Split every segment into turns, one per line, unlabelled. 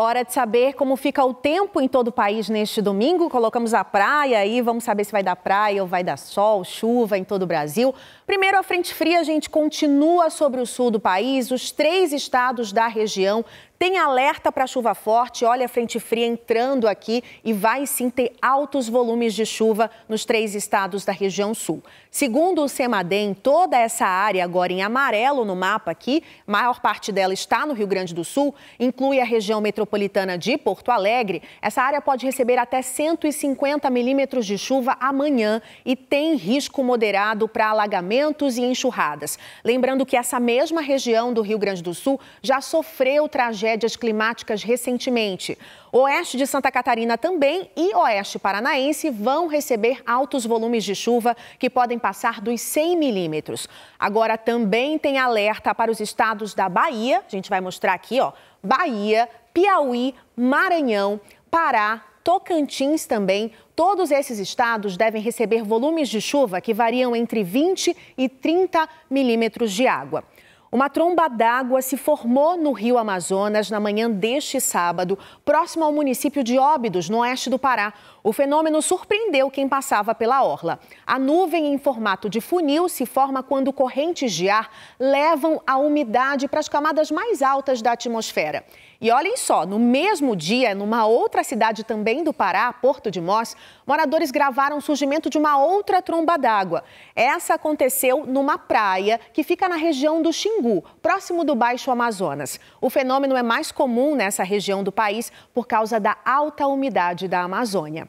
Hora de saber como fica o tempo em todo o país neste domingo. Colocamos a praia aí, vamos saber se vai dar praia ou vai dar sol, chuva em todo o Brasil. Primeiro, a frente fria, a gente continua sobre o sul do país. Os três estados da região tem alerta para chuva forte, olha a frente fria entrando aqui e vai sim ter altos volumes de chuva nos três estados da região sul. Segundo o CEMADEM, toda essa área agora em amarelo no mapa aqui, maior parte dela está no Rio Grande do Sul, inclui a região metropolitana de Porto Alegre. Essa área pode receber até 150 milímetros de chuva amanhã e tem risco moderado para alagamentos e enxurradas. Lembrando que essa mesma região do Rio Grande do Sul já sofreu tragédia tragédias climáticas recentemente. Oeste de Santa Catarina também e Oeste Paranaense vão receber altos volumes de chuva que podem passar dos 100 milímetros. Agora também tem alerta para os estados da Bahia, a gente vai mostrar aqui, ó, Bahia, Piauí, Maranhão, Pará, Tocantins também. Todos esses estados devem receber volumes de chuva que variam entre 20 e 30 milímetros de água. Uma tromba d'água se formou no rio Amazonas na manhã deste sábado, próximo ao município de Óbidos, no oeste do Pará. O fenômeno surpreendeu quem passava pela orla. A nuvem em formato de funil se forma quando correntes de ar levam a umidade para as camadas mais altas da atmosfera. E olhem só, no mesmo dia, numa outra cidade também do Pará, Porto de Mós, moradores gravaram o surgimento de uma outra tromba d'água. Essa aconteceu numa praia que fica na região do Xingu Xingu, próximo do Baixo Amazonas. O fenômeno é mais comum nessa região do país por causa da alta umidade da Amazônia.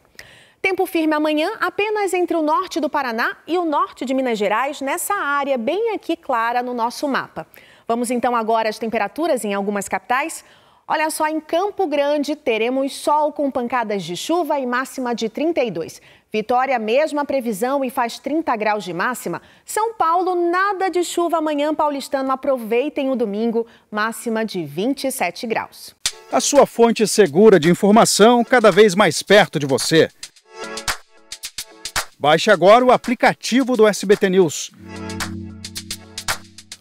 Tempo firme amanhã apenas entre o norte do Paraná e o norte de Minas Gerais, nessa área bem aqui clara no nosso mapa. Vamos então agora às temperaturas em algumas capitais. Olha só, em Campo Grande teremos sol com pancadas de chuva e máxima de 32. Vitória, mesma previsão e faz 30 graus de máxima. São Paulo, nada de chuva amanhã, paulistano. Aproveitem o domingo, máxima de 27 graus.
A sua fonte segura de informação cada vez mais perto de você. Baixe agora o aplicativo do SBT News.